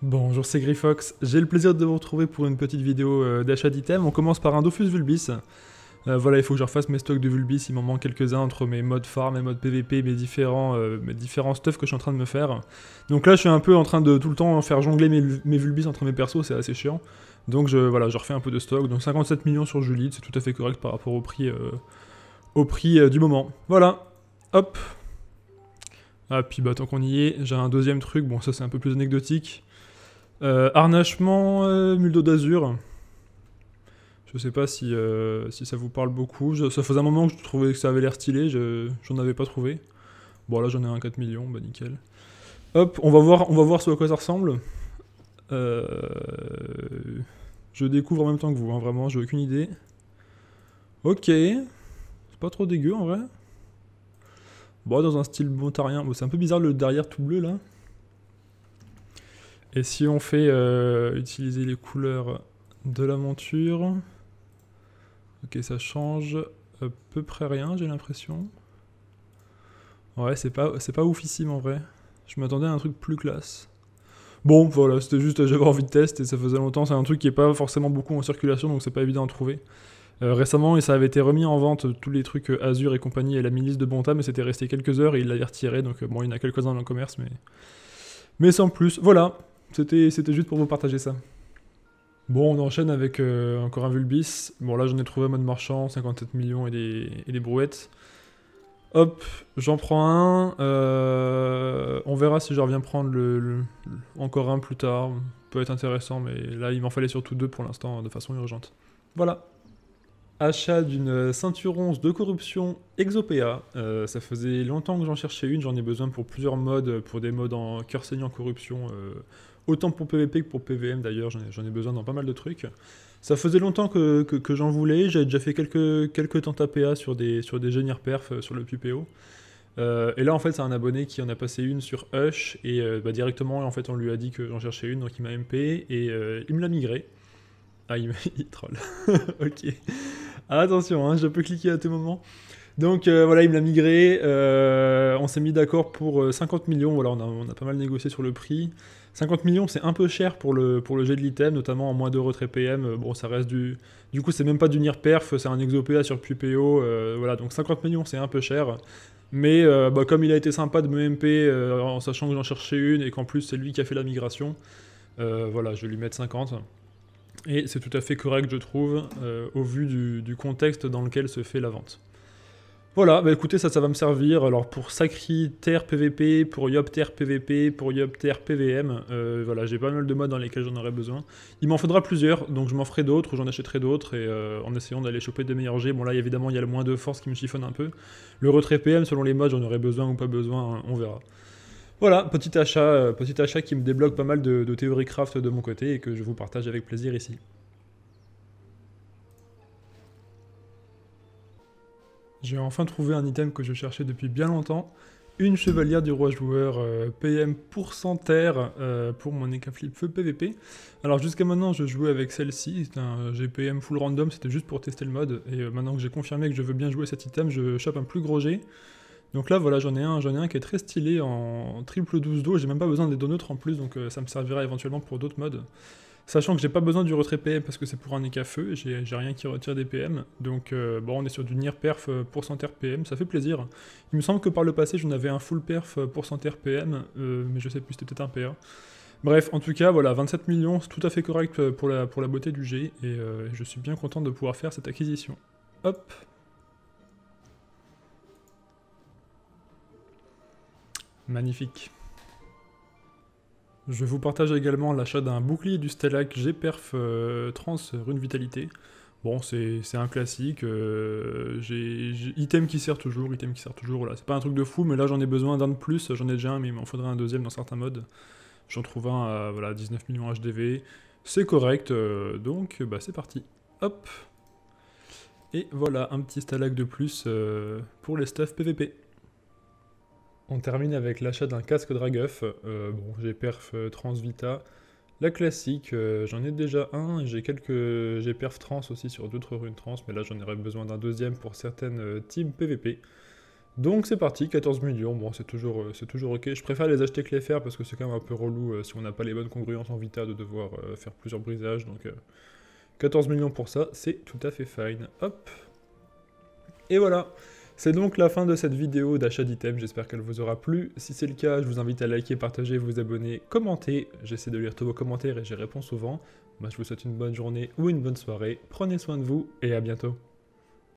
Bonjour, c'est Grifox. J'ai le plaisir de vous retrouver pour une petite vidéo euh, d'achat d'items. On commence par un Dofus Vulbis. Euh, voilà, il faut que je refasse mes stocks de Vulbis, il m'en manque quelques-uns entre mes modes farm, mes modes PVP, mes différents, euh, mes différents stuff que je suis en train de me faire. Donc là, je suis un peu en train de tout le temps faire jongler mes, Vulbis entre mes persos, c'est assez chiant. Donc je, voilà, je refais un peu de stock. Donc 57 millions sur Julie, c'est tout à fait correct par rapport au prix, au prix du moment. Voilà, hop. Ah, puis bah, tant qu'on y est, j'ai un deuxième truc, bon ça c'est un peu plus anecdotique. Euh, harnachement, euh, Muldo d'Azur. Je sais pas si, euh, si ça vous parle beaucoup. ça faisait un moment que je trouvais que ça avait l'air stylé, j'en avais pas trouvé. Bon là j'en ai un 4 millions, bah nickel. Hop, on va voir, on va voir ce quoi ça ressemble. je découvre en même temps que vous, hein, vraiment, j'ai aucune idée. Ok, c'est pas trop dégueu en vrai. Bon, dans un style montarien, bon, c'est un peu bizarre le derrière tout bleu là. Et si on fait euh, utiliser les couleurs de la monture, ok ça change à peu près rien j'ai l'impression. Ouais c'est pas, pas oufissime en vrai, je m'attendais à un truc plus classe. Bon voilà c'était juste j'avais envie de tester et ça faisait longtemps, c'est un truc qui est pas forcément beaucoup en circulation donc c'est pas évident à trouver. Euh, récemment, et ça avait été remis en vente, euh, tous les trucs Azure et compagnie et la milice de Bonta, mais c'était resté quelques heures et il l'avait retiré, donc bon, il y en a quelques-uns dans le commerce, mais... mais sans plus. Voilà, c'était juste pour vous partager ça. Bon, on enchaîne avec euh, encore un Vulbis. Bon, là, j'en ai trouvé un mode marchand, 57 millions et des, et des brouettes. Hop, j'en prends un. Euh, on verra si je reviens prendre le, encore un plus tard. Peut être intéressant, mais là, il m'en fallait surtout deux pour l'instant, de façon urgente. Voilà. Achat d'une ceinture 11 de corruption Exopea. Euh, ça faisait longtemps que j'en cherchais une, j'en ai besoin pour plusieurs modes, pour des modes en cœur saignant corruption autant pour PVP que pour PVM d'ailleurs, j'en ai, besoin dans pas mal de trucs. Ça faisait longtemps que, j'en voulais, j'avais déjà fait quelques, quelques sur des, sur des perf euh, sur le Pupéo. Euh, et là, en fait, c'est un abonné qui en a passé une sur Hush, et euh, bah, directement, en fait, on lui a dit que j'en cherchais une, donc il m'a MP, et il me l'a migré. Ah, il, troll. ok. attention, hein, je peux cliquer à tout moment. Donc voilà, il me l'a migré. on s'est mis d'accord pour 50 millions. Voilà, on a, on a, pas mal négocié sur le prix. 50 millions, c'est un peu cher pour le, pour le jet de l'item, notamment en moins de retrait PM. Bon, ça reste du. Du coup, c'est même pas du NIR perf, c'est un exopéa sur PuPO. Euh, voilà, donc 50 millions, c'est un peu cher. Mais euh, bah, comme il a été sympa de me MP euh, en sachant que j'en cherchais une et qu'en plus c'est lui qui a fait la migration, voilà, je vais lui mettre 50. Et c'est tout à fait correct, je trouve, au vu du contexte dans lequel se fait la vente. Voilà, bah, écoutez, ça, ça va me servir. Alors pour Sacri Terre PVP, pour Yopter PVP, pour Yopter PVM, euh, voilà, j'ai pas mal de modes dans lesquels j'en aurais besoin. Il m'en faudra plusieurs, donc je m'en ferai d'autres ou j'en achèterai d'autres et euh, en essayant d'aller choper des meilleurs jets. Bon là, évidemment, il y a le moins de force qui me chiffonne un peu. Le retrait PM, selon les modes, j'en aurais besoin ou pas besoin, hein, on verra. Voilà, petit achat, euh, achat qui me débloque pas mal de, de théorie craft de mon côté et que je vous partage avec plaisir ici. J'ai enfin trouvé un item que je cherchais depuis bien longtemps, une chevalière du roi joueur euh, PM pour euh, pour mon Flip Feu PVP. Alors jusqu'à maintenant je jouais avec celle-ci, c'est un GPM euh, full random, c'était juste pour tester le mode, et euh, maintenant que j'ai confirmé que je veux bien jouer cet item, je chope un plus gros G. Donc là voilà j'en ai un, j'en ai un qui est très stylé en triple 12 d'eau, j'ai même pas besoin des deux en plus, donc ça me servira éventuellement pour d'autres modes. Sachant que j'ai pas besoin du retrait PM parce que c'est pour un éca feu, j'ai rien qui retire des PM. Donc euh, bon, on est sur du nir perf euh, pourcentaire PM, ça fait plaisir. Il me semble que par le passé, j'en avais un full perf pour PM, RPM mais je sais plus, c'était peut-être un PA. Bref, en tout cas, voilà, 27 millions, c'est tout à fait correct euh, pour la, beauté du G, et je suis bien content de pouvoir faire cette acquisition. Hop Magnifique. Je vous partage également l'achat d'un bouclier du stalac G-Perf euh, Trans Rune Vitalité. Bon, c'est un classique. Euh, j'ai item qui sert toujours, item qui sert toujours. Là, c'est pas un truc de fou, mais là j'en ai besoin d'un de plus. J'en ai déjà un, mais il m'en faudrait un deuxième dans certains modes. J'en trouve un à voilà, 19 millions HDV. C'est correct, euh, donc bah, c'est parti. Hop Et voilà, un petit stalag de plus pour les stuff PVP. On termine avec l'achat d'un casque Draguff. Euh, bon, j'ai perf euh, vita, La classique, euh, j'en ai déjà un, j'ai quelques j'ai perf trans aussi sur d'autres runes trans, mais là j'en aurais besoin d'un deuxième pour certaines teams PVP. Donc c'est parti, 14 millions, bon c'est toujours, toujours ok. Je préfère les acheter que les faire parce que c'est quand même un peu relou si on n'a pas les bonnes congruences en Vita de devoir faire plusieurs brisages, donc 14 millions pour ça, c'est tout à fait fine. Hop Et voilà c'est donc la fin de cette vidéo d'achat d'items, j'espère qu'elle vous aura plu. Si c'est le cas, je vous invite à liker, partager, vous abonner, commenter. J'essaie de lire tous vos commentaires et j'y réponds souvent. Moi, je vous souhaite une bonne journée ou une bonne soirée. Prenez soin de vous et à bientôt.